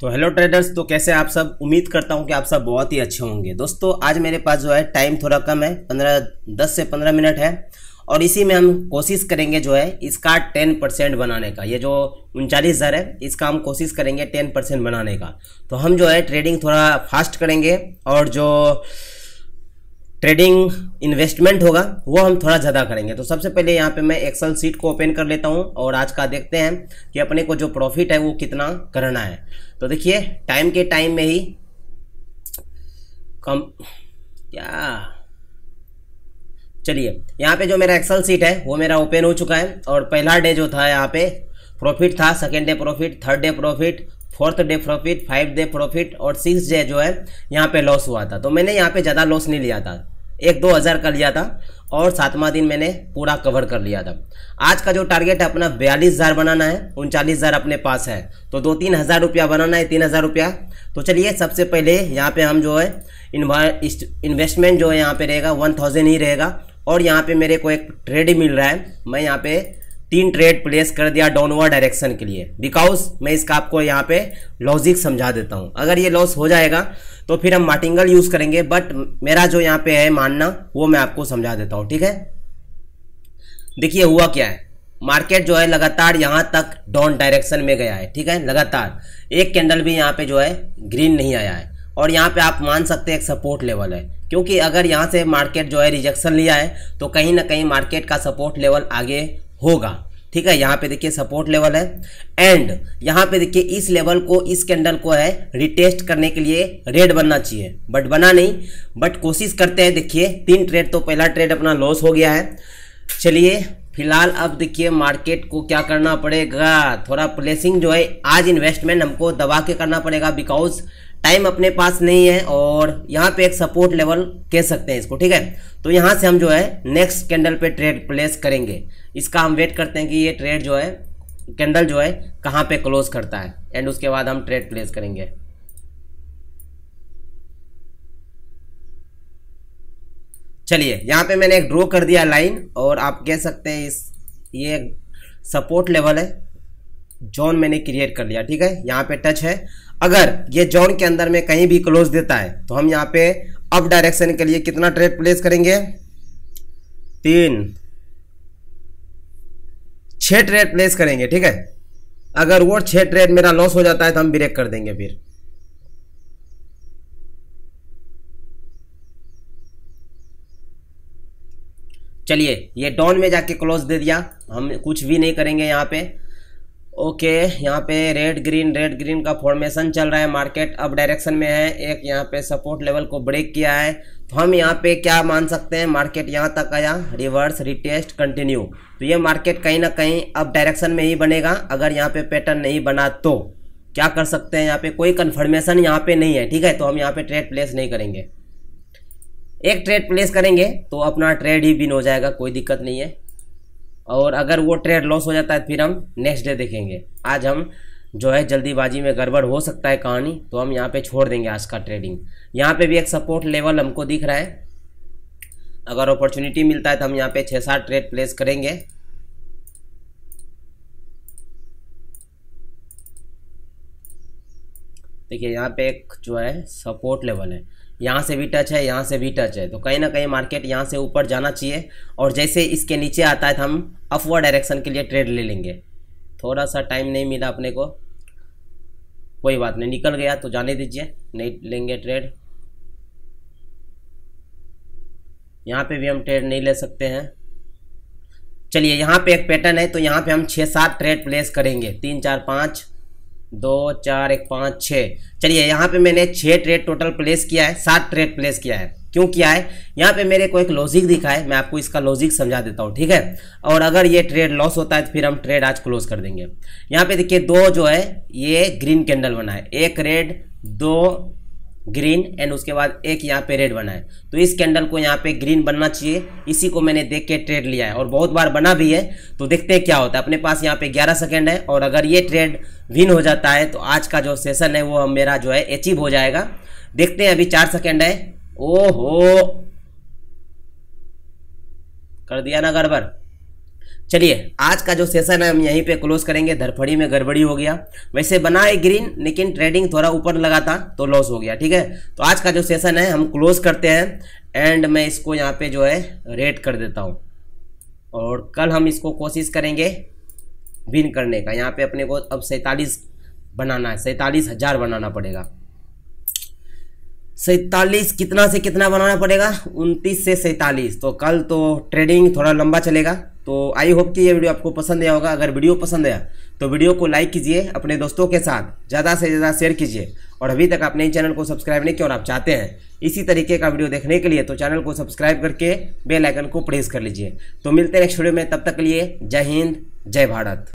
तो hello traders तो कैसे आप सब उम्मीद करता हूं कि आप सब बहुत ही अच्छे होंगे दोस्तों आज मेरे पास जो है टाइम थोड़ा कम है पंद्रह दस से पंद्रह मिनट है और इसी में हम कोशिश करेंगे जो है इसका टेन परसेंट बनाने का ये जो उनचालीस हज़ार है इसका हम कोशिश करेंगे टेन परसेंट बनाने का तो हम जो है ट्रेडिंग थोड़ा फास्ट करेंगे और जो ट्रेडिंग इन्वेस्टमेंट होगा वो हम थोड़ा ज़्यादा करेंगे तो सबसे पहले यहाँ पे मैं एक्सेल सीट को ओपन कर लेता हूँ और आज का देखते हैं कि अपने को जो प्रॉफिट है वो कितना करना है तो देखिए टाइम के टाइम में ही कम क्या चलिए यहाँ पे जो मेरा एक्सेल सीट है वो मेरा ओपन हो चुका है और पहला डे जो था यहाँ पे प्रॉफिट था second day profit third day profit fourth day profit five day profit और सिक्स डे जो है यहाँ पे लॉस हुआ था तो मैंने यहाँ पे ज़्यादा लॉस नहीं लिया था एक दो हज़ार का लिया था और सातवां दिन मैंने पूरा कवर कर लिया था आज का जो टारगेट है अपना बयालीस हज़ार बनाना है उनचालीस हज़ार अपने पास है तो दो तीन हज़ार रुपया बनाना है तीन हज़ार रुपया तो चलिए सबसे पहले यहाँ पे हम जो है इन्वेस्टमेंट जो है यहाँ पे रहेगा वन थाउजेंड ही रहेगा और यहाँ पे मेरे को एक ट्रेड मिल रहा है मैं यहाँ पे तीन ट्रेड प्लेस कर दिया डाउनवर्ड डायरेक्शन के लिए बिकॉज मैं इसका आपको यहाँ पे लॉजिक समझा देता हूँ अगर ये लॉस हो जाएगा तो फिर हम मार्टिंगल यूज़ करेंगे बट मेरा जो यहाँ पे है मानना वो मैं आपको समझा देता हूँ ठीक है देखिए हुआ क्या है मार्केट जो है लगातार यहाँ तक डाउन डायरेक्शन में गया है ठीक है लगातार एक कैंडल भी यहाँ पे जो है ग्रीन नहीं आया है और यहाँ पे आप मान सकते हैं एक सपोर्ट लेवल है क्योंकि अगर यहाँ से मार्केट जो है रिजेक्शन लिया है तो कहीं ना कहीं मार्केट का सपोर्ट लेवल आगे होगा ठीक है यहाँ पे देखिए सपोर्ट लेवल है एंड यहाँ पे देखिए इस लेवल को इस कैंडल को है रिटेस्ट करने के लिए रेड बनना चाहिए बट बना नहीं बट कोशिश करते हैं देखिए तीन ट्रेड तो पहला ट्रेड अपना लॉस हो गया है चलिए फिलहाल अब देखिए मार्केट को क्या करना पड़ेगा थोड़ा प्लेसिंग जो है आज इन्वेस्टमेंट हमको दबा के करना पड़ेगा बिकॉज टाइम अपने पास नहीं है और यहाँ पे एक सपोर्ट लेवल कह सकते हैं इसको ठीक है तो यहाँ से हम जो है नेक्स्ट कैंडल पे ट्रेड प्लेस करेंगे इसका हम वेट करते हैं कि ये ट्रेड जो है कैंडल जो है कहाँ पे क्लोज करता है एंड उसके बाद हम ट्रेड प्लेस करेंगे चलिए यहाँ पे मैंने एक ड्रॉ कर दिया लाइन और आप कह सकते हैं इस ये सपोर्ट लेवल है जॉन मैंने क्रिएट कर लिया ठीक है यहाँ पे टच है अगर ये जॉन के अंदर में कहीं भी क्लोज देता है तो हम यहाँ पे अप डायरेक्शन के लिए कितना ट्रेड प्लेस करेंगे तीन छः ट्रेड प्लेस करेंगे ठीक है अगर वो छः ट्रेड मेरा लॉस हो जाता है तो हम ब्रेक कर देंगे फिर चलिए ये डॉन में जाके क्लोज दे दिया हम कुछ भी नहीं करेंगे यहाँ पे ओके यहाँ पे रेड ग्रीन रेड ग्रीन का फॉर्मेशन चल रहा है मार्केट अब डायरेक्शन में है एक यहाँ पे सपोर्ट लेवल को ब्रेक किया है तो हम यहाँ पे क्या मान सकते हैं मार्केट यहाँ तक आया रिवर्स रिटेस्ट कंटिन्यू तो ये मार्केट कहीं ना कहीं अब डायरेक्शन में ही बनेगा अगर यहाँ पे पैटर्न नहीं बना तो क्या कर सकते हैं यहाँ पे कोई कन्फर्मेशन यहाँ पे नहीं है ठीक है तो हम यहाँ पे ट्रेड प्लेस नहीं करेंगे एक ट्रेड प्लेस करेंगे तो अपना ट्रेड ही बिन हो जाएगा कोई दिक्कत नहीं है और अगर वो ट्रेड लॉस हो जाता है फिर हम नेक्स्ट डे देखेंगे आज हम जो है जल्दीबाजी में गड़बड़ हो सकता है कहानी तो हम यहाँ पे छोड़ देंगे आज का ट्रेडिंग यहाँ पे भी एक सपोर्ट लेवल हमको दिख रहा है अगर अपॉर्चुनिटी मिलता है तो हम यहाँ पे छः सात ट्रेड प्लेस करेंगे देखिए यहाँ पे एक जो है सपोर्ट लेवल है यहाँ से भी टच है यहाँ से भी टच है तो कहीं ना कहीं मार्केट यहाँ से ऊपर जाना चाहिए और जैसे इसके नीचे आता है तो हम अपवर्ड डायरेक्शन के लिए ट्रेड ले लेंगे थोड़ा सा टाइम नहीं मिला अपने को कोई बात नहीं निकल गया तो जाने दीजिए नहीं लेंगे ट्रेड यहाँ पे भी हम ट्रेड नहीं ले सकते हैं चलिए यहाँ पे एक पैटर्न है तो यहाँ पे हम छः सात ट्रेड प्लेस करेंगे तीन चार पाँच दो चार एक पाँच छः चलिए यहाँ पे मैंने छः ट्रेड टोटल प्लेस किया है सात ट्रेड प्लेस किया है क्यों किया है यहाँ पे मेरे को एक लॉजिक दिखा है मैं आपको इसका लॉजिक समझा देता हूँ ठीक है और अगर ये ट्रेड लॉस होता है तो फिर हम ट्रेड आज क्लोज कर देंगे यहाँ पे देखिए दो जो है ये ग्रीन कैंडल बना है एक रेड दो ग्रीन एंड उसके बाद एक यहाँ पे रेड बना है तो इस कैंडल को यहाँ पे ग्रीन बनना चाहिए इसी को मैंने देख के ट्रेड लिया है और बहुत बार बना भी है तो देखते हैं क्या होता है अपने पास यहाँ पे 11 सेकंड है और अगर ये ट्रेड विन हो जाता है तो आज का जो सेशन है वो मेरा जो है अचीव हो जाएगा देखते हैं अभी चार सेकेंड है ओ कर दिया ना गड़बड़ चलिए आज का जो सेशन है हम यहीं पे क्लोज करेंगे धरफड़ी में गड़बड़ी हो गया वैसे बना है ग्रीन लेकिन ट्रेडिंग थोड़ा ऊपर लगा था तो लॉस हो गया ठीक है तो आज का जो सेशन है हम क्लोज करते हैं एंड मैं इसको यहाँ पे जो है रेट कर देता हूँ और कल हम इसको कोशिश करेंगे विन करने का यहाँ पे अपने को अब सैतालीस बनाना है सैतालीस हज़ार बनाना पड़ेगा सैतालीस कितना से कितना बनाना पड़ेगा उनतीस से सैतालीस तो कल तो ट्रेडिंग थोड़ा लंबा चलेगा तो आई होप कि ये वीडियो आपको पसंद आया होगा अगर वीडियो पसंद आया तो वीडियो को लाइक कीजिए अपने दोस्तों के साथ ज़्यादा से ज़्यादा शेयर कीजिए और अभी तक आपने चैनल को सब्सक्राइब नहीं किया और आप चाहते हैं इसी तरीके का वीडियो देखने के लिए तो चैनल को सब्सक्राइब करके बेलाइकन को प्रेस कर लीजिए तो मिलते हैं नेक्स्ट वीडियो में तब तक के लिए जय हिंद जय भारत